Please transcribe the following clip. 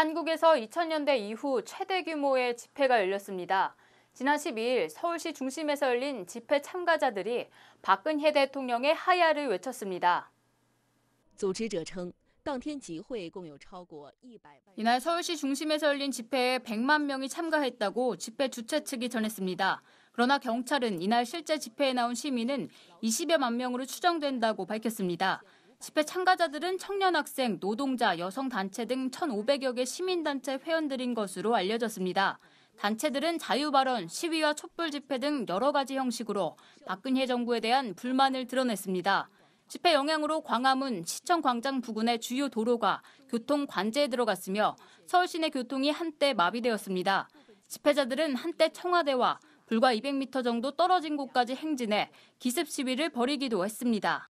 한국에서 2000년대 이후 최대 규모의 집회가 열렸습니다. 지난 12일 서울시 중심에서 열린 집회 참가자들이 박근혜 대통령의 하야를 외쳤습니다. 组织者称 이날 서울시 중심에서 열린 집회에 100만 명이 참가했다고 집회 주최 측이 전했습니다. 그러나 경찰은 이날 실제 집회에 나온 시민은 20여만 명으로 추정된다고 밝혔습니다. 집회 참가자들은 청년 학생, 노동자, 여성 단체 등 1,500여 개 시민단체 회원들인 것으로 알려졌습니다. 단체들은 자유발언, 시위와 촛불 집회 등 여러 가지 형식으로 박근혜 정부에 대한 불만을 드러냈습니다. 집회 영향으로 광화문, 시청광장 부근의 주요 도로가 교통 관제에 들어갔으며 서울 시내 교통이 한때 마비되었습니다. 집회자들은 한때 청와대와 불과 200m 정도 떨어진 곳까지 행진해 기습 시위를 벌이기도 했습니다.